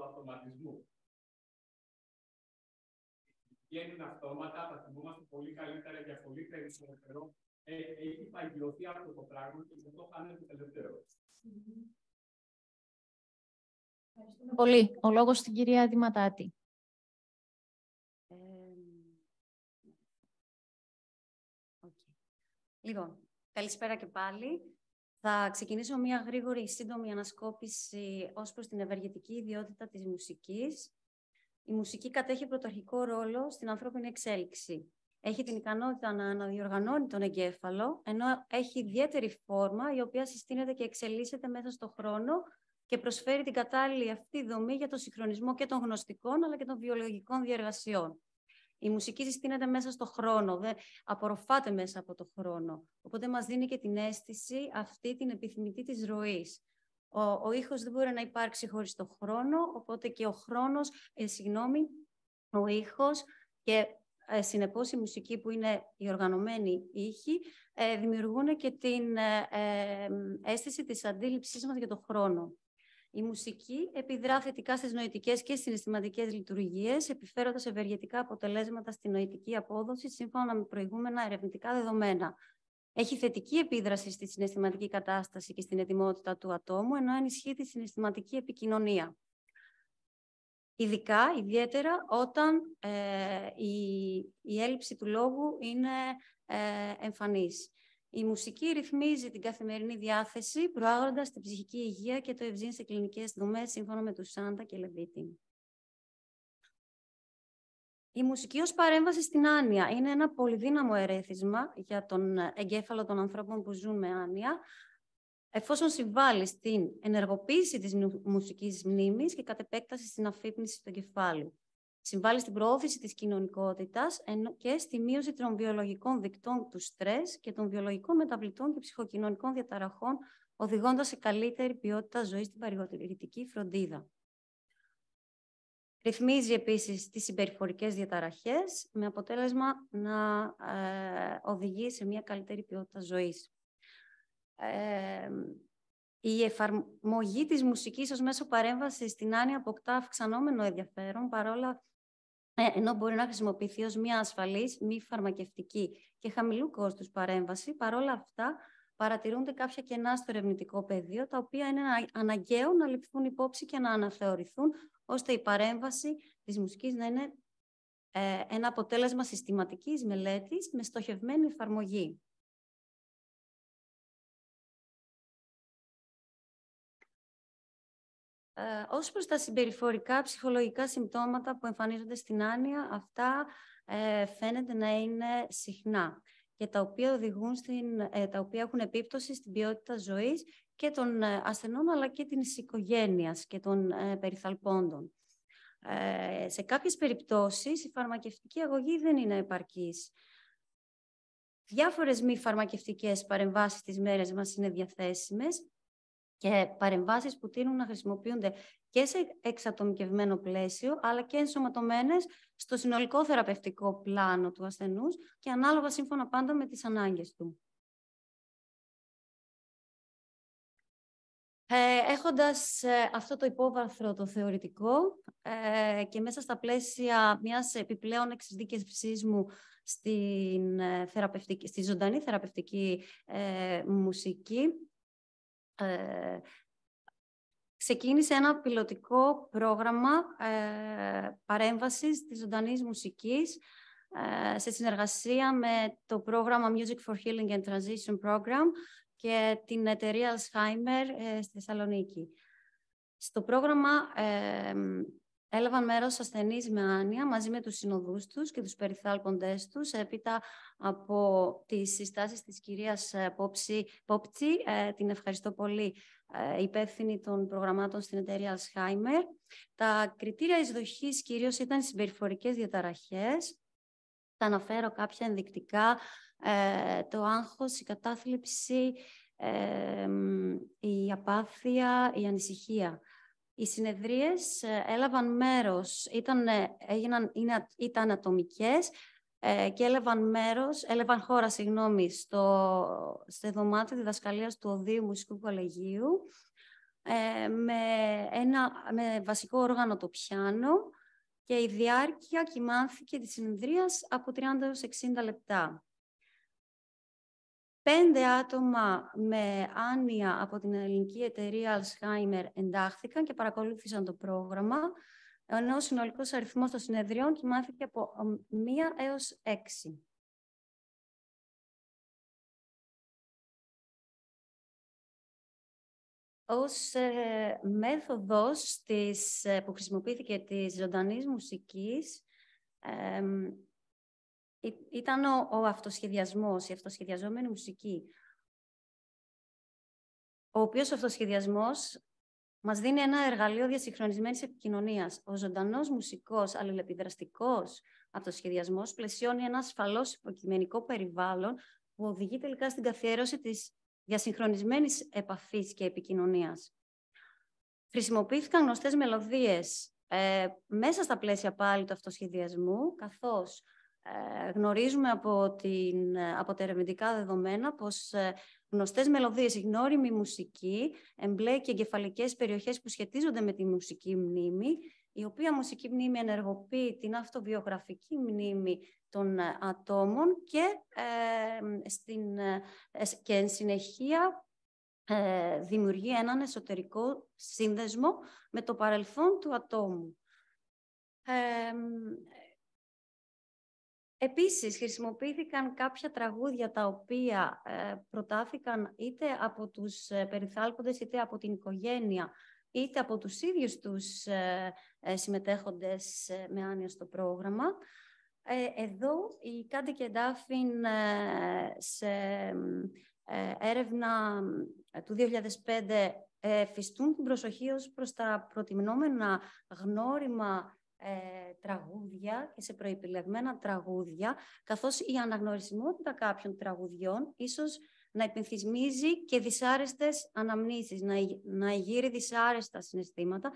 του αυτοματισμού. Βγαίνουν αυτόματα, τα θυμόμαστε πολύ καλύτερα για πολύ περισσότερο καιρό. Ε, έχει παγιωθεί αυτό το πράγμα και αυτό χάνεται το τελευταίο. Πολύ. Ο λόγος στην κυρία Δηματάτη. Λοιπόν, καλησπέρα και πάλι. Θα ξεκινήσω μια γρήγορη σύντομη ανασκόπηση ως προς την ευεργετική ιδιότητα της μουσικής. Η μουσική κατέχει πρωταρχικό ρόλο στην ανθρώπινη εξέλιξη. Έχει την ικανότητα να αναδιοργανώνει τον εγκέφαλο, ενώ έχει ιδιαίτερη φόρμα η οποία συστήνεται και εξελίσσεται μέσα στον χρόνο και προσφέρει την κατάλληλη αυτή δομή για τον συγχρονισμό και των γνωστικών αλλά και των βιολογικών διεργασιών. Η μουσική συστήνεται μέσα στο χρόνο, δεν απορροφάται μέσα από το χρόνο. Οπότε μας δίνει και την αίσθηση αυτή την επιθυμητή της ροής. Ο, ο ήχος δεν μπορεί να υπάρξει χωρίς το χρόνο, οπότε και ο χρόνος, ε, συγγνώμη, ο ήχος και ε, συνεπώς η μουσική που είναι η οργανωμένη ήχη ε, δημιουργούν και την ε, ε, αίσθηση της αντίληψής μας για το χρόνο. Η μουσική επιδρά θετικά στις νοητικές και συναισθηματικές λειτουργίες, επιφέροντας ευεργετικά αποτελέσματα στη νοητική απόδοση σύμφωνα με προηγούμενα ερευνητικά δεδομένα. Έχει θετική επίδραση στη συναισθηματική κατάσταση και στην ετοιμότητα του ατόμου, ενώ ενισχύει τη συναισθηματική επικοινωνία. Ειδικά, ιδιαίτερα, όταν ε, η, η έλλειψη του λόγου είναι ε, εμφανής. Η μουσική ρυθμίζει την καθημερινή διάθεση, προάγοντας την ψυχική υγεία και το ευζήν σε κλινικές δομές, σύμφωνα με τους Σάντα και Λεβίτη. Η μουσική ως παρέμβαση στην άνοια είναι ένα πολυδύναμο ερέθισμα για τον εγκέφαλο των ανθρώπων που ζουν με άνοια, εφόσον συμβάλλει στην ενεργοποίηση της μουσικής μνήμης και κατ' επέκταση στην αφύπνιση του κεφάλου. Συμβάλλει στην προώθηση της κοινωνικότητας και στη μείωση των βιολογικών δικτών του στρες και των βιολογικών μεταβλητών και ψυχοκοινωνικών διαταραχών, οδηγώντας σε καλύτερη ποιότητα ζωής στην παρηγορητική φροντίδα. Ρυθμίζει επίσης τις συμπεριφορικές διαταραχές, με αποτέλεσμα να ε, οδηγεί σε μια καλύτερη ποιότητα ζωής. Ε, η εφαρμογή της μουσικής ως μέσο παρέμβασης στην άνοια αποκτά αυξανόμενο ενδιαφέρον, παρόλα ε, ενώ μπορεί να χρησιμοποιηθεί ως μια ασφαλής, μη φαρμακευτική και χαμηλού κόστους παρέμβαση, παρόλα αυτά παρατηρούνται κάποια κενά στο ερευνητικό πεδίο, τα οποία είναι αναγκαίο να ληφθούν υπόψη και να αναθεωρηθούν, ώστε η παρέμβαση της μουσικής να είναι ε, ένα αποτέλεσμα συστηματικής μελέτης με στοχευμένη εφαρμογή. Ε, ως προς τα συμπεριφορικά ψυχολογικά συμπτώματα που εμφανίζονται στην άνοια, αυτά ε, φαίνεται να είναι συχνά και τα οποία, οδηγούν στην, ε, τα οποία έχουν επίπτωση στην ποιότητα ζωής και των ε, ασθενών αλλά και την οικογένειας και των περιθαλπώντων. σε κάποιες περιπτώσεις η φαρμακευτική αγωγή δεν είναι επαρκής. Διάφορες μη φαρμακευτικές παρεμβάσεις στις μέρες μας είναι διαθέσιμες και παρεμβάσεις που τείνουν να χρησιμοποιούνται και σε εξατομικευμένο πλαίσιο, αλλά και ενσωματωμένες στο συνολικό θεραπευτικό πλάνο του ασθενούς και ανάλογα σύμφωνα πάντα με τις ανάγκες του. Ε, έχοντας ε, αυτό το υπόβαθρο το θεωρητικό ε, και μέσα στα πλαίσια μιας επιπλέον εξειδίκευσής μου στην, ε, θεραπευτική, στη ζωντανή θεραπευτική μουσική, ε, ξεκίνησε ένα πιλωτικό πρόγραμμα ε, παρέμβασης της ζωντανής μουσικής ε, σε συνεργασία με το πρόγραμμα Music for Healing and Transition Program και την εταιρεία Alzheimer ε, στη Θεσσαλονίκη. Στο πρόγραμμα ε, Έλαβαν μέρος ασθενείς με άνοια μαζί με τους συνοδούς τους και τους περιθάλποντέ τους, έπειτα από τις συστάσεις της κυρίας ε, Πόπτσι, ε, την ευχαριστώ πολύ, ε, υπεύθυνη των προγραμμάτων στην εταιρεία Alzheimer. Τα κριτήρια εισδοχής κυρίως ήταν συμπεριφορικές διαταραχές. Θα αναφέρω κάποια ενδεικτικά. Το άγχος, η κατάθλιψη, η απάθεια, η ανησυχία. Οι συνεδρίες ε, έλαβαν μέρος, ήταν, έγιναν, ήταν ατομικές ε, και έλαβαν μέρος, έλαβαν χώρα, συγγνώμη, στο, στο δωμάτιο διδασκαλίας του Οδείου Μουσικού Κολεγίου ε, με, ένα, με βασικό όργανο το πιάνο και η διάρκεια κοιμάνθηκε της συνεδρίας από 30 έως 60 λεπτά. Πέντε άτομα με άνοια από την ελληνική εταιρεία Alzheimer εντάχθηκαν και παρακολούθησαν το πρόγραμμα, ενώ ο συνολικός αριθμός των συνεδριών κοιμάθηκε από ε, μία έως έξι. Ως ε, μέθοδος της, ε, που χρησιμοποιήθηκε της ζωντανής μουσικής, ήταν ο, ο αυτοσχεδιασμός, η αυτοσχεδιαζόμενη μουσική. Ο οποίος αυτοσχεδιασμός μας δίνει ένα εργαλείο διασυγχρονισμένης επικοινωνίας. Ο ζωντανός μουσικός, αλληλεπιδραστικός αυτοσχεδιασμός πλαισιώνει ένα ασφαλώς υποκειμενικό περιβάλλον που οδηγεί τελικά στην καθιέρωση της διασυγχρονισμένης επαφής και επικοινωνίας. Χρησιμοποιήθηκαν γνωστές μελωδίες ε, μέσα στα πλαίσια πάλι του αυτοσχεδιασμού, καθώς ε, γνωρίζουμε από, την, από τα ερευνητικά δεδομένα πως ε, γνωστές μελωδίες, η γνώριμη μουσική εμπλέκει εγκεφαλικές περιοχές που σχετίζονται με τη μουσική μνήμη, η οποία μουσική μνήμη ενεργοποιεί την αυτοβιογραφική μνήμη των ε, ατόμων και, στην, και εν συνεχεία δημιουργεί έναν εσωτερικό σύνδεσμο με το παρελθόν του ατόμου. Ε, Επίσης, χρησιμοποιήθηκαν κάποια τραγούδια τα οποία ε, προτάθηκαν είτε από τους ε, περιθάλποντες, είτε από την οικογένεια, είτε από τους ίδιους τους ε, ε συμμετέχοντες με άνοια στο πρόγραμμα. Εδώ, η Κάντε Ντάφιν σε έρευνα του 2005 φυστούν την προσοχή ως προς τα προτιμνόμενα γνώριμα ε, τραγούδια και σε προεπιλεγμένα τραγούδια, καθώς η αναγνωρισιμότητα κάποιων τραγουδιών ίσως να υπενθυμίζει και δυσάρεστες αναμνήσεις, να, να γύρει δυσάρεστα συναισθήματα,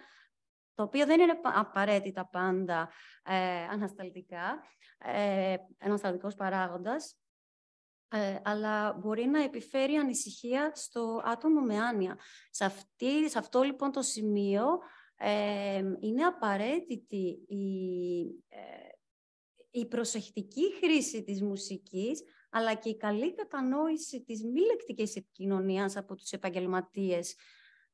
το οποίο δεν είναι απαραίτητα πάντα ε, ανασταλτικά, ε, ανασταλτικός παράγοντας, ε, αλλά μπορεί να επιφέρει ανησυχία στο άτομο με άνοια. σε αυτό λοιπόν το σημείο είναι απαραίτητη η, ε, η προσεκτική χρήση της μουσικής, αλλά και η καλή κατανόηση της μη λεκτικής επικοινωνίας από τους επαγγελματίες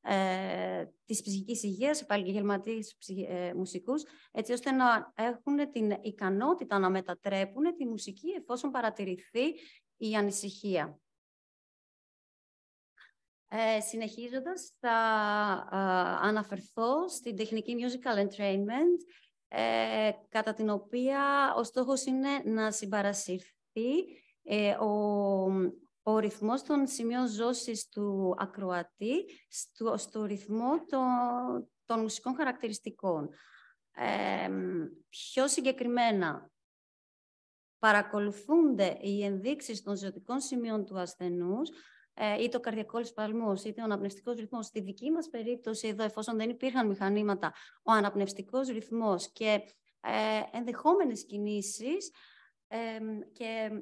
ε, της ψυχικής υγείας, επαγγελματίες ε, μουσικούς, έτσι ώστε να έχουν την ικανότητα να μετατρέπουν τη μουσική εφόσον παρατηρηθεί η ανησυχία. Ε, συνεχίζοντας, θα αναφερθώ στην τεχνική musical entrainment, ε, κατά την οποία ο στόχος είναι να συμπαρασυρθεί ε, ο, ο ρυθμός των σημείων ζώσης του ακροατή στο, ρυθμό των, των μουσικών χαρακτηριστικών. Ε, πιο συγκεκριμένα, παρακολουθούνται οι ενδείξεις των ζωτικών σημείων του ασθενούς ε, είτε ο καρδιακό σπασμό είτε ο αναπνευστικός ρυθμός. Στη δική μας περίπτωση, εδώ, εφόσον δεν υπήρχαν μηχανήματα, ο αναπνευστικός ρυθμός και ε, ενδεχόμενες κινήσεις και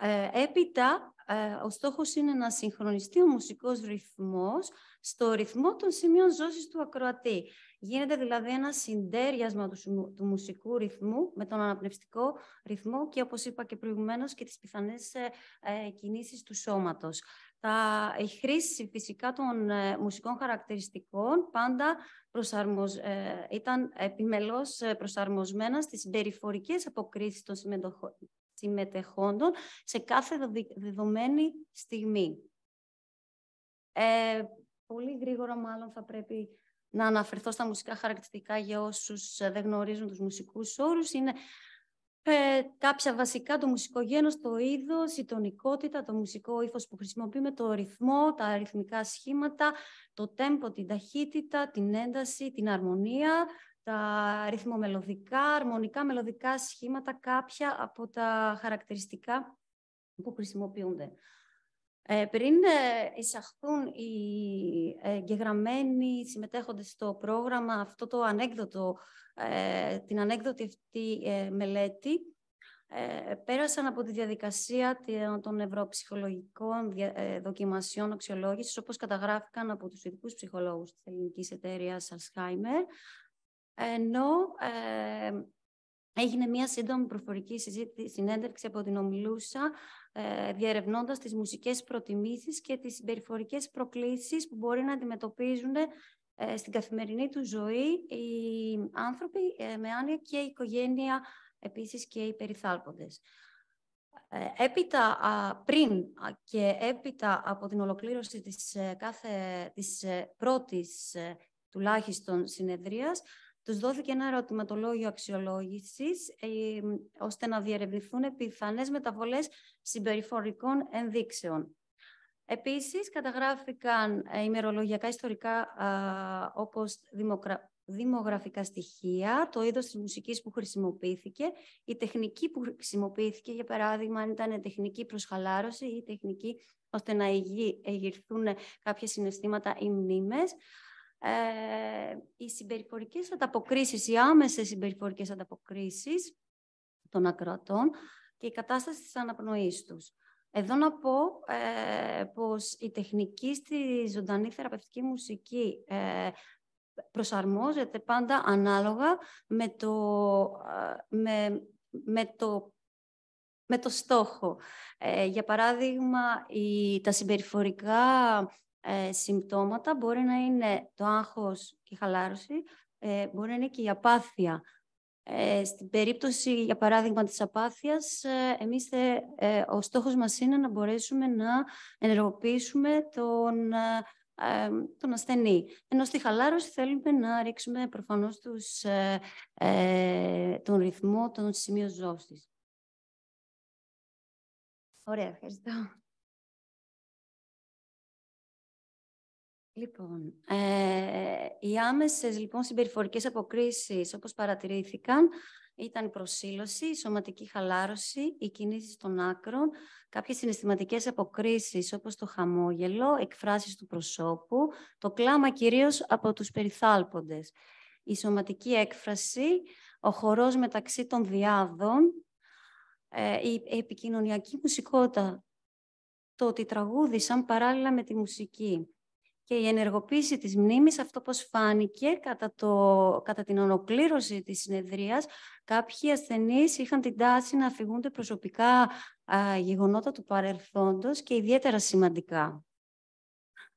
ε, ε, έπειτα ε, ο στόχος είναι να συγχρονιστεί ο μουσικός ρυθμός στο ρυθμό των σημείων ζώσης του ακροατή. Γίνεται δηλαδή ένα συντέριασμα του, μουσικού ρυθμού με τον αναπνευστικό ρυθμό και όπως είπα και προηγουμένως και τις πιθανές ε, ε κινήσεις του σώματος. Τα, η χρήση φυσικά των ε, μουσικών χαρακτηριστικών πάντα ήταν επιμελώς προσαρμοσμένα στις συμπεριφορικές αποκρίσεις των συμμετοχών συμμετεχόντων σε κάθε δεδομένη στιγμή. Ε, πολύ γρήγορα μάλλον θα πρέπει να αναφερθώ στα μουσικά χαρακτηριστικά για όσους ε, δεν γνωρίζουν τους μουσικούς όρους. Είναι ε, κάποια βασικά το μουσικό γένος, το είδος, η τονικότητα, το μουσικό ύφος που χρησιμοποιούμε, το ρυθμό, τα αριθμικά σχήματα, το τέμπο, την ταχύτητα, την ένταση, την αρμονία, τα ρυθμομελωδικά, αρμονικά μελωδικά σχήματα, κάποια από τα χαρακτηριστικά που χρησιμοποιούνται. Ε, πριν ε, εισαχθούν οι εγγεγραμμένοι συμμετέχοντες στο πρόγραμμα αυτό το ανέκδοτο, ε, την ανέκδοτη αυτή ε, μελέτη, πέρασαν από τη διαδικασία των ευρωψυχολογικών δοκιμασιών αξιολόγησης, όπως καταγράφηκαν από τους ειδικούς ψυχολόγους της Ελληνικής Εταιρείας Alzheimer, ενώ ε, έγινε μια σύντομη προφορική συνέντευξη από την ομιλούσα, ε, τις μουσικές προτιμήσεις και τις συμπεριφορικές προκλήσεις που μπορεί να αντιμετωπίζουν ε, στην καθημερινή του ζωή οι άνθρωποι ε, με άνοια και η οικογένεια επίσης και οι περιθάλποντες. Ε, έπειτα, πριν και έπειτα από την ολοκλήρωση της, κάθε, της πρώτης τουλάχιστον συνεδρίας, τους δόθηκε ένα ερωτηματολόγιο αξιολόγησης, ώστε να διερευνηθούν πιθανές μεταβολές συμπεριφορικών ενδείξεων. Επίσης, καταγράφηκαν ε, ημερολογιακά ιστορικά, όπως δημογραφικά στοιχεία, το είδος της μουσικής που χρησιμοποιήθηκε, η τεχνική που χρησιμοποιήθηκε, για παράδειγμα, αν ήταν τεχνική προσχαλάρωση ή τεχνική ώστε να εγυρθούν κάποια συναισθήματα ή μνήμες, ε, οι συμπεριφορικές ανταποκρίσεις, οι άμεσες συμπεριφορικές ανταποκρίσεις των ακροατών και η κατάσταση της αναπνοής τους. Εδώ να πω ε, πως η τεχνική στη ζωντανή θεραπευτική μουσική ε, προσαρμόζεται πάντα ανάλογα με το, ε, με, το με το στόχο. Ε, για παράδειγμα, η, τα συμπεριφορικά ε, συμπτώματα μπορεί να είναι το άγχος και η χαλάρωση, ε, μπορεί να είναι και η απάθεια. Ε, στην περίπτωση, για παράδειγμα, της απάθειας, ε, εμείς ε, ο στόχος μας είναι να μπορέσουμε να ενεργοποιήσουμε τον, τον ασθενή. Ενώ στη χαλάρωση θέλουμε να ρίξουμε προφανώς τους, τον ρυθμό των σημείων ζώσης. Ωραία, ευχαριστώ. Λοιπόν, ε, οι άμεσες λοιπόν, συμπεριφορικές αποκρίσεις, όπως παρατηρήθηκαν, ήταν η προσήλωση, η σωματική χαλάρωση, οι κινήσεις των άκρων, κάποιες συναισθηματικές αποκρίσεις όπως το χαμόγελο, εκφράσεις του προσώπου, το κλάμα κυρίως από τους περιθάλποντες, η σωματική έκφραση, ο χορός μεταξύ των διάδων, ε, η επικοινωνιακή μουσικότητα, το ότι τραγούδισαν παράλληλα με τη μουσική και η ενεργοποίηση της μνήμης, αυτό πώς φάνηκε κατά, το, κατά την ολοκλήρωση της συνεδρίας, κάποιοι ασθενείς είχαν την τάση να αφηγούνται προσωπικά γεγονότα του παρελθόντος και ιδιαίτερα σημαντικά.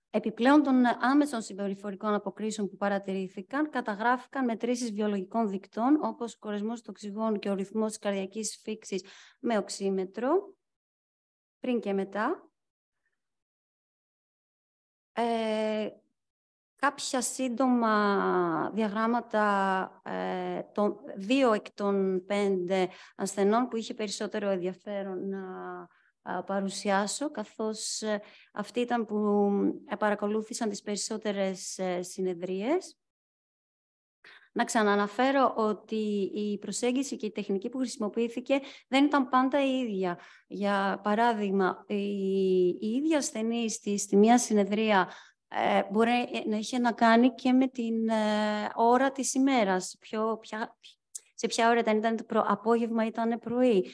Επιπλέον των άμεσων συμπεριφορικών αποκρίσεων που παρατηρήθηκαν, καταγράφηκαν μετρήσεις βιολογικών δικτών, όπως ο κορεσμός του οξυγόνου και ο ρυθμός της καρδιακής φύξη με οξύμετρο, πριν και μετά, κάποια σύντομα διαγράμματα ε, των δύο εκ των πέντε ασθενών που είχε περισσότερο ενδιαφέρον να παρουσιάσω, καθώς ε, αυτοί ήταν που παρακολούθησαν τις περισσότερες ε, συνεδρίες. Να ξαναναφέρω ότι η προσέγγιση και η τεχνική που χρησιμοποιήθηκε δεν ήταν πάντα η ίδια. Για παράδειγμα, η, ίδια ασθενή στη, στη μία συνεδρία ε, μπορεί ε, να είχε να κάνει και με την ε, ώρα της ημέρας. ποια, σε ποια ώρα ήταν, ήταν το προ, απόγευμα, ήταν πρωί.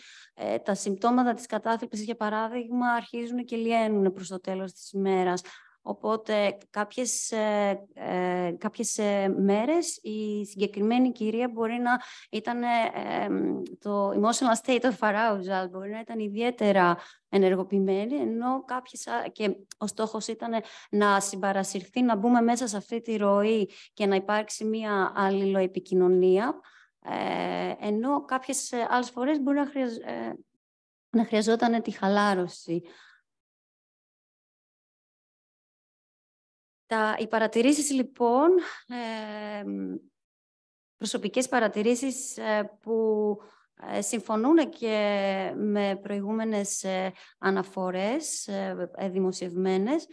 τα συμπτώματα της κατάθλιψης, για παράδειγμα, αρχίζουν και λιένουν προς το τέλος της ημέρας. Οπότε κάποιες, ε, ε κάποιες ε, μέρες η συγκεκριμένη κυρία μπορεί να ήταν ε, το emotional state of arousal, μπορεί να ήταν ιδιαίτερα ενεργοποιημένη, ενώ κάποιες, και ο στόχος ήταν να συμπαρασυρθεί, να μπούμε μέσα σε αυτή τη ροή και να υπάρξει μία αλληλοεπικοινωνία, ε, ενώ κάποιες άλλες φορές μπορεί να, να χρειαζόταν τη χαλάρωση. Τα, οι παρατηρήσεις λοιπόν, ε, προσωπικές παρατηρήσεις ε, που ε, συμφωνούν και με προηγούμενες ε, αναφορές δημοσιευμένες,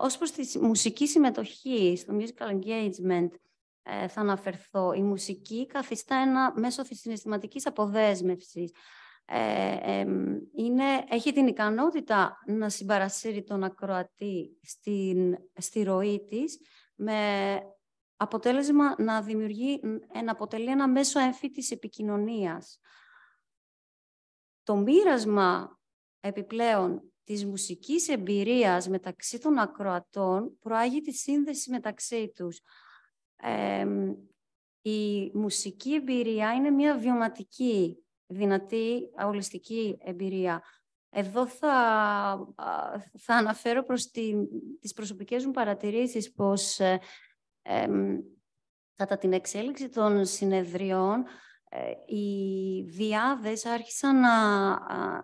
ως προς τη μουσική συμμετοχή στο musical engagement θα αναφερθώ. Η μουσική καθιστά ένα μέσο συναισθηματικής αποδέσμευσης. Ε, είναι, έχει την ικανότητα να συμπαρασύρει τον ακροατή στην, στη ροή της με αποτέλεσμα να δημιουργεί, ενα αποτελεί ένα μέσο της επικοινωνίας. Το μοίρασμα επιπλέον της μουσικής εμπειρίας μεταξύ των ακροατών προάγει τη σύνδεση μεταξύ τους. η μουσική εμπειρία είναι μια βιωματική δυνατή ολιστική εμπειρία. Εδώ θα, θα αναφέρω προς τη, τις προσωπικές μου παρατηρήσεις πως ε, κατά την εξέλιξη των συνεδριών ε, οι διάδες άρχισαν να,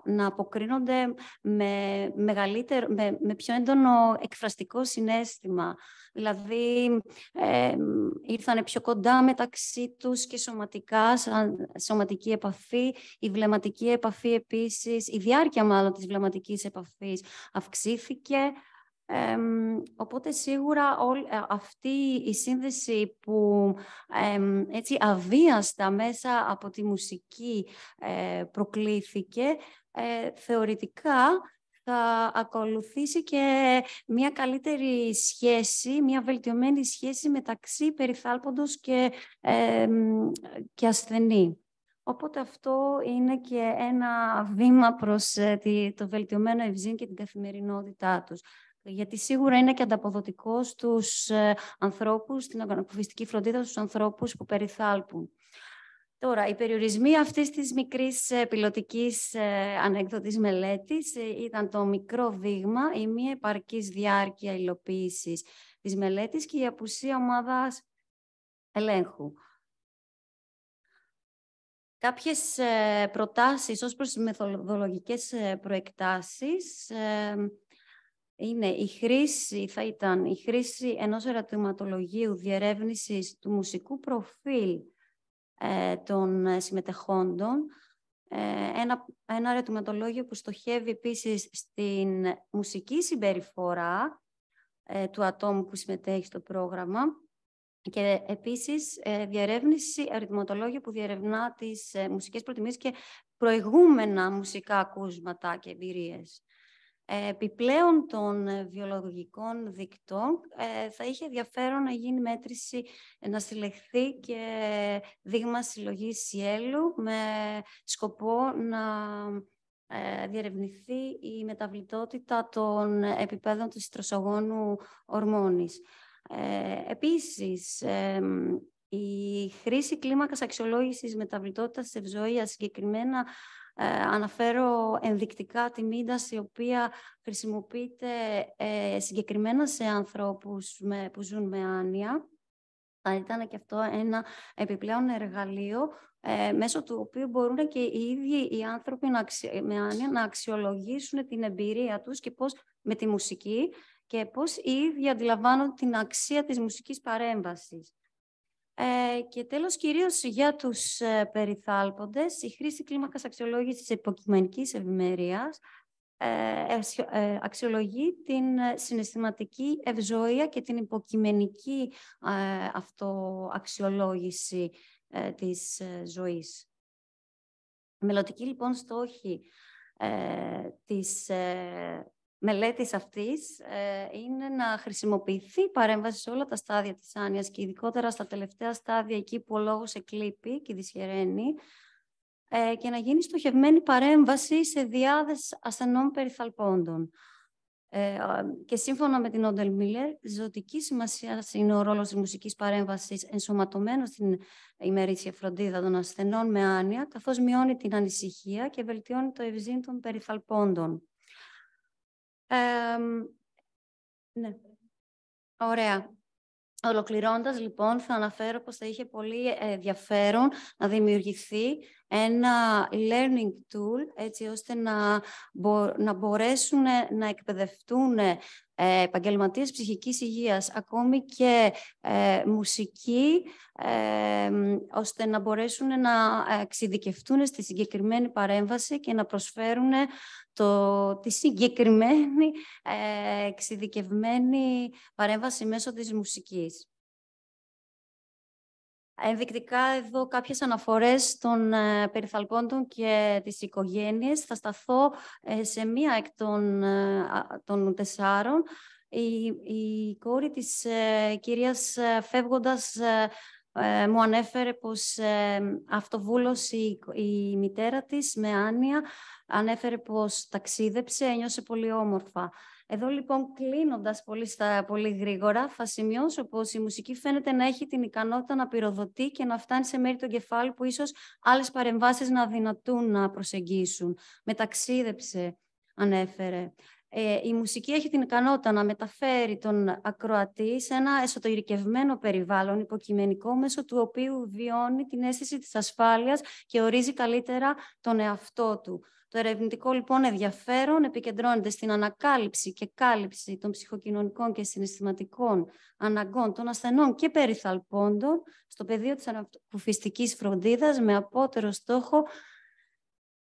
να αποκρίνονται με, μεγαλύτερο, με, πιο έντονο εκφραστικό συνέστημα. Δηλαδή, ε, ήρθαν πιο κοντά μεταξύ τους και σωματικά, σαν σωματική επαφή, η βλεμματική επαφή επίσης, η διάρκεια μάλλον της βλεμματικής επαφής αυξήθηκε, οπότε σίγουρα ε, αυτή η σύνδεση που ε, έτσι αβίαστα μέσα από τη μουσική ε, προκλήθηκε ε, θεωρητικά θα ακολουθήσει και μια καλύτερη σχέση, μια βελτιωμένη σχέση μεταξύ περιθάλποντος και, και ασθενή. Οπότε αυτό είναι και ένα βήμα προς το βελτιωμένο ευζήν και την καθημερινότητά τους γιατί σίγουρα είναι και ανταποδοτικός στους ε, ανθρώπους, στην οικονομική φροντίδα στους ανθρώπους που περιθάλπουν. Τώρα, οι περιορισμοί αυτής της μικρής ε, πιλωτικής ε, ανέκδοτης μελέτης ήταν το μικρό δείγμα, η μία επαρκής διάρκεια υλοποίησης της μελέτης και η απουσία ομάδας ελέγχου. Κάποιες προτάσεις ως προς τις μεθοδολογικές προεκτάσεις είναι η χρήση, θα ήταν η χρήση ενός ερωτηματολογίου διερεύνησης του μουσικού προφίλ ε, των ε, συμμετεχόντων, ε, ένα, ένα ερωτηματολόγιο που στοχεύει επίσης στην μουσική συμπεριφορά του ατόμου που συμμετέχει στο πρόγραμμα και επίσης διερεύνηση, ερωτηματολόγιο που διερευνά τις μουσικές προτιμήσεις και προηγούμενα μουσικά ακούσματα και εμπειρίες επιπλέον των ε, βιολογικών δικτών ε, θα είχε ενδιαφέρον να γίνει μέτρηση, να συλλεχθεί και δείγμα συλλογής σιέλου με σκοπό να ε, διερευνηθεί η μεταβλητότητα των επιπέδων της στροσογόνου ορμόνης. Επίσης, η χρήση κλίμακας αξιολόγησης μεταβλητότητας ευζοίας συγκεκριμένα ε, αναφέρω ενδεικτικά τη μίνταση, η οποία χρησιμοποιείται ε, συγκεκριμένα σε ανθρώπους με, που ζουν με άνοια. Θα ήταν και αυτό ένα επιπλέον εργαλείο ε, μέσω του οποίου μπορούν και οι ίδιοι οι άνθρωποι να με άνοια να αξιολογήσουν την εμπειρία τους και πώς με τη μουσική και πώς οι ίδιοι αντιλαμβάνονται την αξία της μουσικής παρέμβασης. Ε, και τέλος, κυρίως για τους ε, περιθάλποντες, η χρήση κλίμακας αξιολόγησης υποκειμενικής ευημερίας ε, ε αξιολογεί την ε, συναισθηματική ευζοία και την υποκειμενική ε, αυτοαξιολόγηση της ζωής. Μελλοντικοί λοιπόν στόχοι της μελέτης αυτής ε, είναι να χρησιμοποιηθεί η παρέμβαση σε όλα τα στάδια της άνοιας και ειδικότερα στα τελευταία στάδια εκεί που ο λόγος εκλείπει και δυσχεραίνει ε, και να γίνει στοχευμένη παρέμβαση σε διάδες ασθενών περιθαλπώντων. Ε, και σύμφωνα με την Όντελ Miller ζωτική σημασία είναι ο ρόλος της μουσικής παρέμβασης ενσωματωμένος στην ημερήσια φροντίδα των ασθενών με άνοια, καθώς μειώνει την ανησυχία και βελτιώνει το ευζήν των περιθαλπώντων ναι. Ωραία. Ολοκληρώνοντας, λοιπόν, θα αναφέρω πως θα είχε πολύ ε, ενδιαφέρον να δημιουργηθεί ένα learning tool έτσι ώστε να, να μπορέσουν να εκπαιδευτούν ε, επαγγελματίες ψυχικής υγείας, ακόμη και ε, μουσική, ε, ώστε να μπορέσουν να εξειδικευτούν στη συγκεκριμένη παρέμβαση και να προσφέρουν το, τη συγκεκριμένη ε, εξειδικευμένη παρέμβαση μέσω της μουσικής. Ενδεικτικά εδώ κάποιες αναφορές των ε, περιθαλπώντων και της οικογένειας. Θα σταθώ ε, σε μία εκ των, ε, των τεσσάρων. Η, η κόρη της κυρίας φεύγοντας μου ανέφερε πως αυτοβούλωσε η, μητέρα της με άνοια. Ανέφερε πως ταξίδεψε, ένιωσε πολύ όμορφα. Εδώ λοιπόν κλείνοντας πολύ, στα, πολύ γρήγορα θα σημειώσω πως η μουσική φαίνεται να έχει την ικανότητα να πυροδοτεί και να φτάνει σε μέρη του εγκεφάλου που ίσως άλλες παρεμβάσεις να δυνατούν να προσεγγίσουν. Μεταξίδεψε, ανέφερε. Ε, η μουσική έχει την ικανότητα να μεταφέρει τον ακροατή σε ένα εσωτερικευμένο περιβάλλον υποκειμενικό μέσω του οποίου βιώνει την αίσθηση της ασφάλειας και ορίζει καλύτερα τον εαυτό του. Το ερευνητικό λοιπόν ενδιαφέρον επικεντρώνεται στην ανακάλυψη και κάλυψη των ψυχοκοινωνικών και συναισθηματικών αναγκών των ασθενών και περιθαλπώντων στο πεδίο της ανακουφιστικής φροντίδας με απότερο στόχο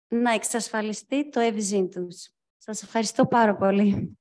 να εξασφαλιστεί το ευζήν τους. Σας ευχαριστώ πάρα πολύ.